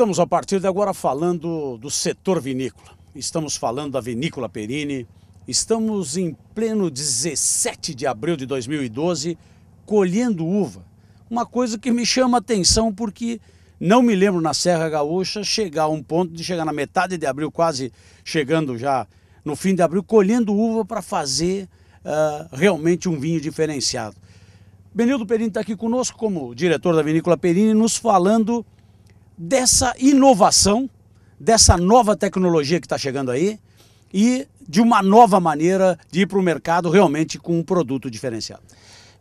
Estamos a partir de agora falando do setor vinícola. Estamos falando da vinícola Perini. Estamos em pleno 17 de abril de 2012 colhendo uva. Uma coisa que me chama a atenção porque não me lembro na Serra Gaúcha chegar a um ponto de chegar na metade de abril, quase chegando já no fim de abril, colhendo uva para fazer uh, realmente um vinho diferenciado. Benildo Perini está aqui conosco como diretor da Vinícola Perini, nos falando dessa inovação, dessa nova tecnologia que está chegando aí e de uma nova maneira de ir para o mercado realmente com um produto diferenciado.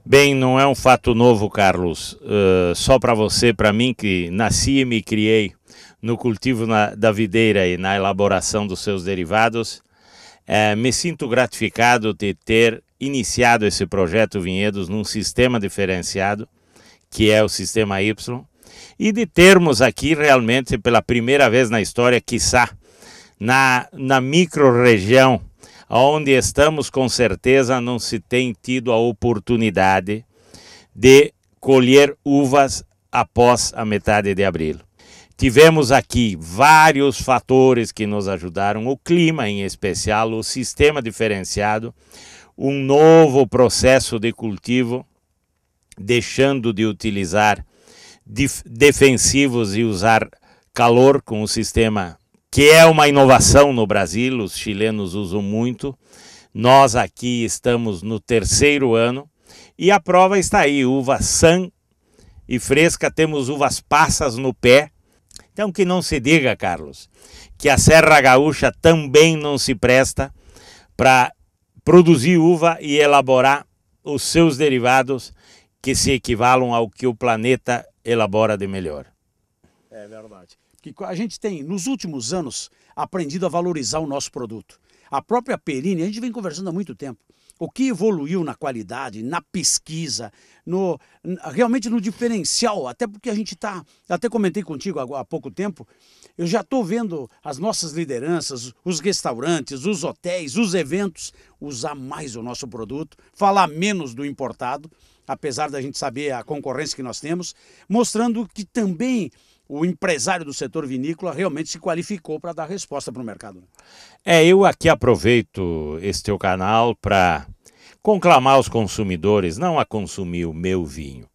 Bem, não é um fato novo, Carlos. Uh, só para você, para mim que nasci e me criei no cultivo na, da videira e na elaboração dos seus derivados, uh, me sinto gratificado de ter iniciado esse projeto Vinhedos num sistema diferenciado, que é o sistema Y, e de termos aqui realmente pela primeira vez na história, quiçá, na, na micro-região onde estamos, com certeza não se tem tido a oportunidade de colher uvas após a metade de abril. Tivemos aqui vários fatores que nos ajudaram, o clima em especial, o sistema diferenciado, um novo processo de cultivo, deixando de utilizar defensivos e usar calor com o sistema que é uma inovação no Brasil, os chilenos usam muito. Nós aqui estamos no terceiro ano e a prova está aí, uva sã e fresca, temos uvas passas no pé. Então que não se diga, Carlos, que a Serra Gaúcha também não se presta para produzir uva e elaborar os seus derivados que se equivalam ao que o planeta elabora de melhor. É verdade. Que a gente tem, nos últimos anos, aprendido a valorizar o nosso produto. A própria Perini, a gente vem conversando há muito tempo o que evoluiu na qualidade, na pesquisa, no, realmente no diferencial, até porque a gente está, até comentei contigo há, pouco tempo, eu já estou vendo as nossas lideranças, os restaurantes, os hotéis, os eventos, usar mais o nosso produto, falar menos do importado, apesar da gente saber a concorrência que nós temos, mostrando que também o empresário do setor vinícola realmente se qualificou para dar resposta para o mercado. Né? É, eu aqui aproveito este teu canal para conclamar os consumidores não a consumir o meu vinho,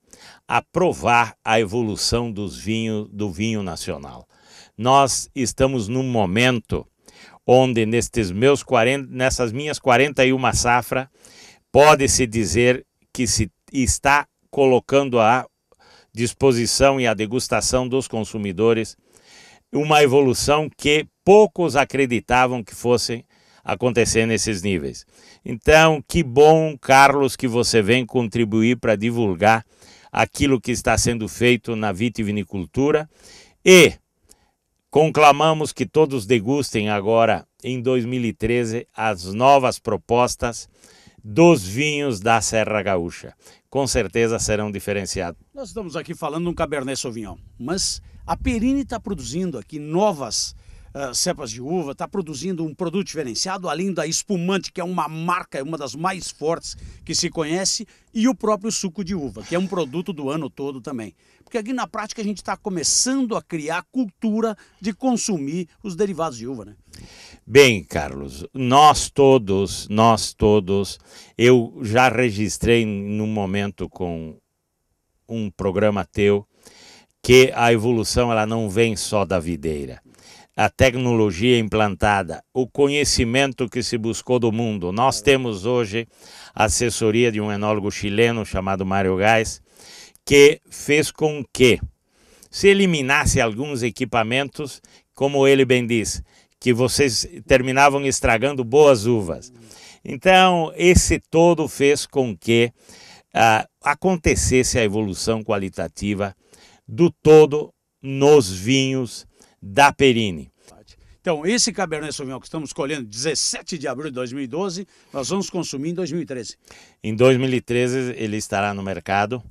a provar a evolução dos vinhos do vinho nacional. Nós estamos num momento onde nestes meus 40, nessas minhas 41 safra, pode-se dizer que se está colocando a disposição e a degustação dos consumidores, uma evolução que poucos acreditavam que fosse acontecer nesses níveis. Então, que bom, Carlos, que você vem contribuir para divulgar aquilo que está sendo feito na vitivinicultura e conclamamos que todos degustem agora em 2013 as novas propostas dos vinhos da Serra Gaúcha. Com certeza serão diferenciados. Nós estamos aqui falando de um Cabernet Sauvignon, mas a Perini está produzindo aqui novas ah, cepas de uva, está produzindo um produto diferenciado, além da espumante, que é uma marca, é uma das mais fortes que se conhece, e o próprio suco de uva, que é um produto do ano todo também. Porque aqui na prática a gente está começando a criar cultura de consumir os derivados de uva, né? Bem, Carlos, nós todos, nós todos, eu já registrei num momento com um programa teu que a evolução ela não vem só da videira a tecnologia implantada, o conhecimento que se buscou do mundo. Nós é. temos hoje a assessoria de um enólogo chileno chamado Mário Gás, que fez com que se eliminasse alguns equipamentos, como ele bem diz, que vocês terminavam estragando boas uvas. Então, esse todo fez com que ah, acontecesse a evolução qualitativa do todo nos vinhos da Perini. Então, esse Cabernet Sauvignon que estamos colhendo 17 de abril de 2012, nós vamos consumir em 2013. Em 2013 ele estará no mercado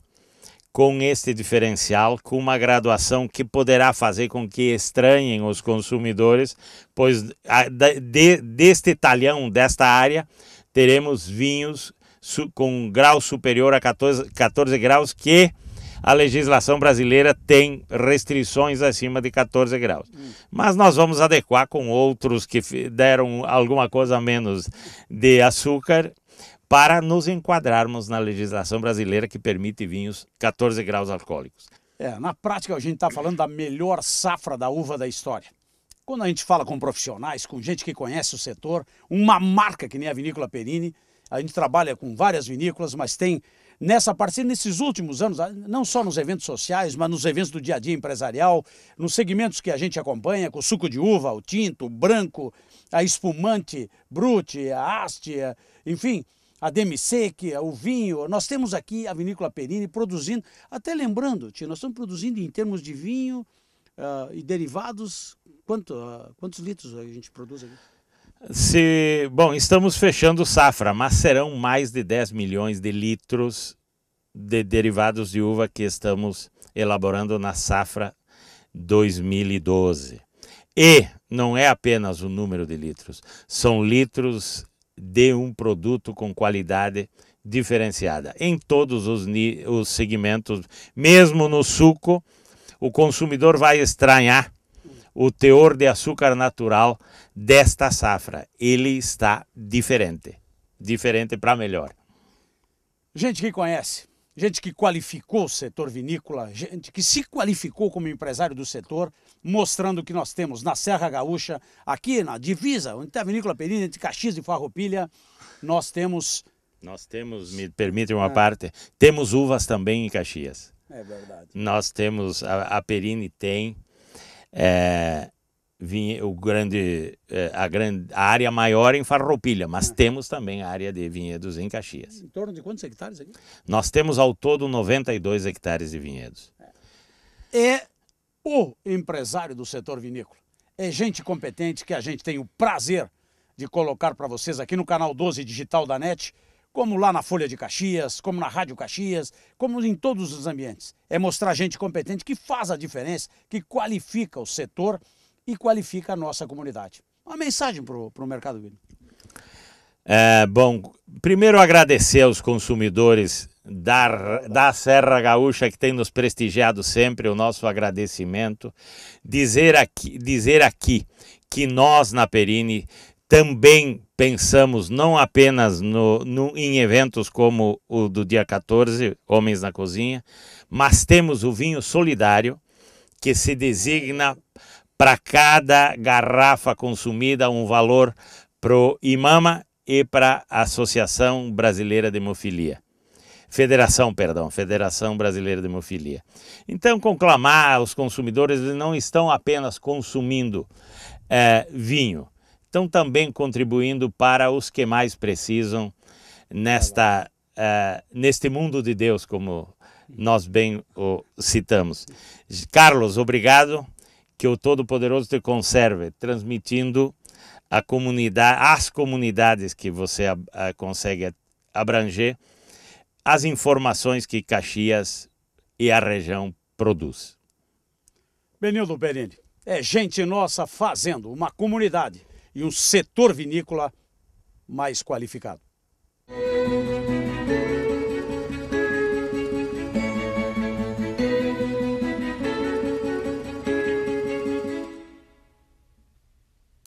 com este diferencial, com uma graduação que poderá fazer com que estranhem os consumidores, pois de, deste talhão, desta área, teremos vinhos com um grau superior a 14, 14 graus que a legislação brasileira tem restrições acima de 14 graus. Mas nós vamos adequar com outros que deram alguma coisa a menos de açúcar para nos enquadrarmos na legislação brasileira que permite vinhos 14 graus alcoólicos. É, na prática a gente está falando da melhor safra da uva da história. Quando a gente fala com profissionais, com gente que conhece o setor, uma marca que nem a Vinícola Perini, a gente trabalha com várias vinícolas, mas tem nessa parceria, nesses últimos anos, ah, não só nos eventos sociais, mas nos eventos do dia a dia empresarial, nos segmentos que a gente acompanha, com o suco de uva, o tinto, o branco, a espumante, brute, a ástia, enfim, a demisec, o vinho. Nós temos aqui a Vinícola Perini produzindo, até lembrando, Tio nós estamos produzindo em termos de vinho uh, e derivados, quanto, uh, quantos litros a gente produz aqui? Se, bom, estamos fechando safra, mas serão mais de 10 milhões de litros de derivados de uva que estamos elaborando na safra 2012. E não é apenas o número de litros, são litros de um produto com qualidade diferenciada em todos os, os segmentos, mesmo no suco, o consumidor vai estranhar o teor de açúcar natural desta safra. Ele está diferente. Diferente para melhor. Gente que conhece, gente que qualificou o setor vinícola, gente que se qualificou como empresário do setor, mostrando que nós temos na Serra Gaúcha, aqui na divisa, onde está a vinícola Perina, entre Caxias e Farroupilha, nós temos... Nós temos, me permite uma é. parte, temos uvas também em Caxias. É verdade. Nós temos, a, a Perini tem, é, o grande, é, a, grande, a área maior em Farroupilha, mas é. temos também a área de vinhedos em Caxias. Em torno de quantos hectares aqui? Nós temos ao todo 92 hectares de vinhedos. É. é o empresário do setor vinícola. É gente competente que a gente tem o prazer de colocar para vocês aqui no canal 12 Digital da NET como lá na Folha de Caxias, como na Rádio Caxias, como em todos os ambientes. É mostrar gente competente que faz a diferença, que qualifica o setor e qualifica a nossa comunidade. Uma mensagem para o mercado, Guilherme. É, bom, primeiro agradecer aos consumidores da, da Serra Gaúcha que tem nos prestigiado sempre, o nosso agradecimento. Dizer aqui, dizer aqui que nós na Perini também pensamos não apenas no, no, em eventos como o do dia 14, Homens na Cozinha, mas temos o vinho solidário, que se designa para cada garrafa consumida um valor para o IMAMA e para a Associação Brasileira de Hemofilia. Federação, perdão, Federação Brasileira de Hemofilia. Então, conclamar os consumidores, eles não estão apenas consumindo é, vinho, estão também contribuindo para os que mais precisam nesta, uh, neste mundo de Deus, como nós bem o citamos. Carlos, obrigado. Que o Todo-Poderoso te conserve, transmitindo a comunidade, as comunidades que você a, a, eh, consegue abranger, as informações que Caxias e a região produz. Benildo Berini, é gente nossa fazendo uma comunidade e um setor vinícola mais qualificado.